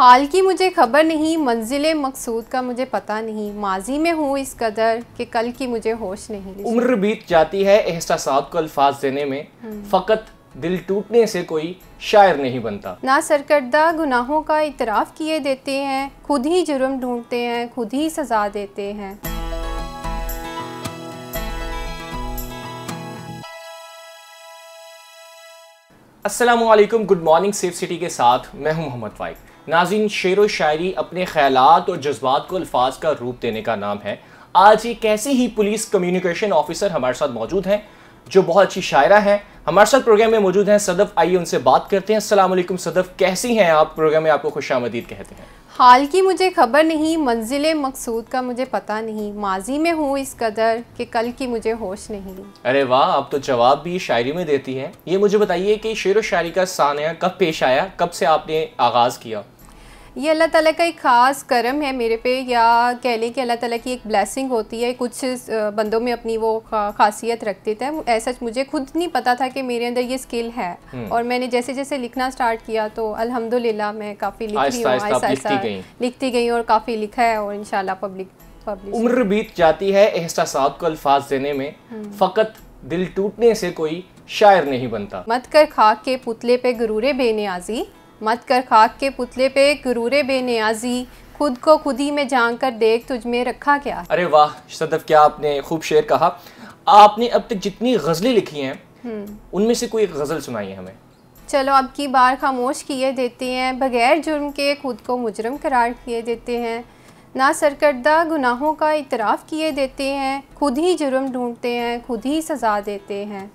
हाल की मुझे खबर नहीं मंजिल मकसूद का मुझे पता नहीं माजी में हूँ इस कदर कि कल की मुझे होश नहीं उम्र बीत जाती है एहसास को अल्फाज देने में हम्म। फ़कत दिल टूटने से कोई शायर नहीं बनता ना सरकर्दा गुनाहों का इतराफ़ किए देते हैं खुद ही जुर्म ढूंढते हैं खुद ही सजा देते हैं Aslam good morning safe city के साथ मैं हूं मोहम्मद वाइक नाजिन शेर व शायरी अपने ख्याल और जज्बात को अल्फाज का रूप देने का नाम है आज एक ऐसे ही पुलिस कम्युनिकेशन ऑफिसर हमारे साथ मौजूद हैं जो बहुत अच्छी शायरा हैं हमारे साथ प्रोग्राम में मौजूद हैं सदफ आइए उनसे बात करते हैं असलम सदफ कैसी हैं आप प्रोग्राम में आपको खुश आमदीद कहते हैं हाल की मुझे खबर नहीं मंजिल मकसूद का मुझे पता नहीं माजी में हूँ इस कदर कि कल की मुझे होश नहीं अरे वाह आप तो जवाब भी शायरी में देती हैं ये मुझे बताइए कि शेर व शायरी का सानिया कब पेश आया कब से आपने आगाज़ किया ये अल्लाह ताला का एक ख़ास करम है मेरे पे या कह लें कि अल्लाह ताला की एक ब्लेसिंग होती है कुछ बंदों में अपनी वो खासियत रखते थे ऐसा मुझे खुद नहीं पता था कि मेरे अंदर ये स्किल है हम्म। और मैंने जैसे जैसे लिखना स्टार्ट किया तो अल्हम्दुलिल्लाह मैं काफ़ी लिख रही हूँ ऐसा ऐसा लिखती गई और काफ़ी लिखा है और इन पब्लिक उम्र बीत जाती है एहसास को अल्फाज देने में हम्म। फ़कत दिल टूटने से कोई शायर नहीं बनता मत कर खाक के पुतले पे गुरूरे बेनियाजी मत कर खाक के पुतले पे बे बेनियाजी खुद को खुद ही में जान कर देख तुझ में रखा क्या अरे वाह सदफ क्या आपने खूब शेर कहा आपने अब तक जितनी गज़लें लिखी हैं हम्म। उनमें से कोई एक गज़ल सुनाई है हमें चलो अब की बार खामोश किए देते हैं बगैर जुर्म के खुद को मुजरम करार किए देते हैं ना सरकर्दा गुनाहों का इतराफ़ किए देते हैं खुद ही जुर्म ढूंढते हैं खुद ही सज़ा देते हैं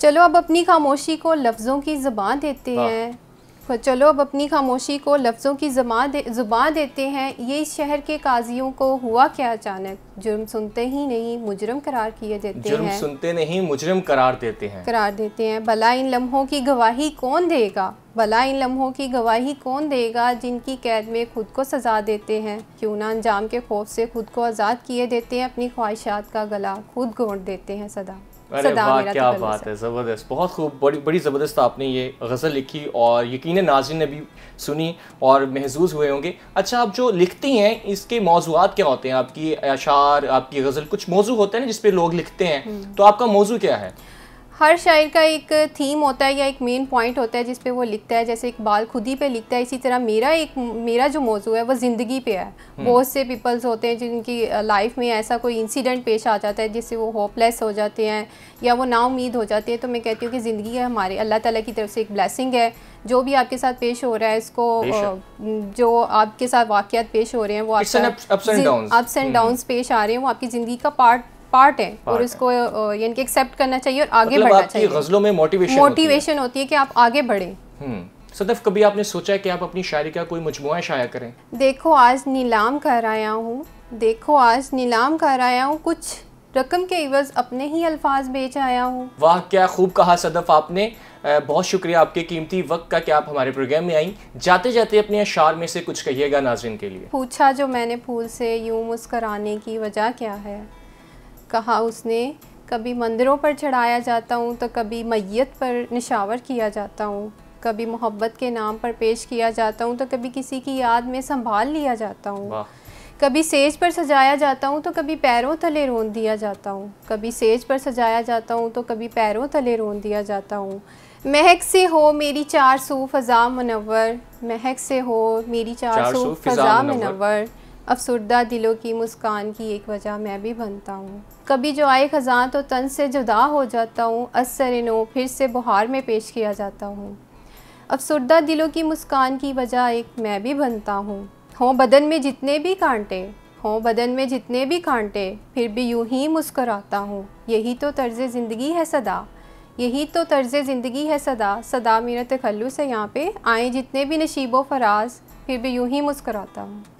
चलो अब अपनी खामोशी को लफ्ज़ों की ज़बान देते हैं चलो अब अपनी खामोशी को लफ्ज़ों की जमा दे जुबा देते हैं ये इस शहर के काजियों को हुआ क्या अचानक जुर्म सुनते ही नहीं मुजरम करार किए देते जुर्म हैं सुनते नहीं मुजरम करार देते हैं करार देते हैं भला इन लम्हों की गवाही कौन देगा भला इन लम्हों की गवाही कौन देगा जिनकी कैद में खुद को सजा देते हैं क्यों ना अंजाम के खौफ से खुद को आज़ाद किए देते हैं अपनी ख्वाहिशात का गला खुद घोंट देते हैं सदा अरे वाह तो क्या बात है ज़बरदस्त बहुत खूब बड़ी बड़ी ज़बरदस्त आपने ये गज़ल लिखी और यकीन नाजिन ने भी सुनी और महजूज हुए होंगे अच्छा आप जो लिखती हैं इसके मौजूद क्या होते हैं आपकी अशार आपकी गज़ल कुछ मौजू होते हैं ना जिसपे लोग लिखते हैं हम्म। तो आपका मौजू क्या है हर शायर का एक थीम होता है या एक मेन पॉइंट होता है जिस पे वो लिखता है जैसे बाल खुद ही पे लिखता है इसी तरह मेरा एक मेरा जो मौजू है वो ज़िंदगी पे है हम्म। बहुत से पीपल्स होते हैं जिनकी लाइफ में ऐसा कोई इंसिडेंट पेश आ जाता है जिससे वो होपलेस हो जाते हैं या वो नाउमीद हो जाती है तो मैं कहती हूँ कि ज़िंदगी हमारे अल्लाह ताली की तरफ से एक ब्लेसिंग है जो भी आपके साथ पेश हो रहा है इसको जो आपके साथ वाक़ पेश हो रहे हैं वो अप्स एंड डाउन पेश आ रहे हैं वो आपकी ज़िंदगी का पार्ट पार्ट है और इसको यानी कि एक्सेप्ट करना चाहिए और आगे मतलब बढ़ना चाहिए गजलों में मोटिवेशन मोटिवेशन होती है कि आप आगे बढ़े हम्म। सदफ कभी आपने सोचा है कि आप अपनी शायरी का कोई मजमुआ शाया करें देखो आज नीलाम कर आया हूँ देखो आज नीलाम कर आया हूँ कुछ रकम के इवज अपने ही अल्फाज बेच आया हूँ वाह क्या खूब कहा सदफ आपने बहुत शुक्रिया आपके कीमती वक्त का कि आप हमारे प्रोग्राम में आई जाते जाते अपने अशार में से कुछ कहिएगा नाजिन के लिए पूछा जो मैंने फूल से यूं मुस्कराने की वजह क्या है कहा उसने कभी मंदिरों पर चढ़ाया जाता हूँ तो कभी मैत पर निशावर किया जाता हूँ कभी मोहब्बत के नाम पर पेश किया जाता हूँ तो कभी किसी की याद में संभाल लिया जाता हूँ कभी सेज पर सजाया जाता हूँ तो कभी पैरों तले रोन दिया जाता हूँ कभी सेज पर सजाया जाता हूँ तो कभी पैरों तले रोन दिया जाता हूँ महक से हो मेरी चार सू फजा मुनवर महक से हो मेरी चार, चार सू फजा मुनवर अफसरदा दिलों की मुस्कान की एक वजह मैं भी बनता हूँ कभी जो आए खजान तो तन से जुदा हो जाता हूँ असर नो फिर से बहार में पेश किया जाता हूँ अफसरदा दिलों की मुस्कान की वजह एक मैं भी बनता हूँ हों बदन में जितने भी कांटे हों बदन में जितने भी कांटे फिर भी यूं ही मुस्कराता हूँ यही तो तर्ज़ ज़िंदगी है सदा यही तो तर्ज़ ज़िंदगी है सदा सदा मेरा खल्लू से यहाँ पे आए जितने भी नशीबो फराज फिर भी यूं ही मुस्कराता हूँ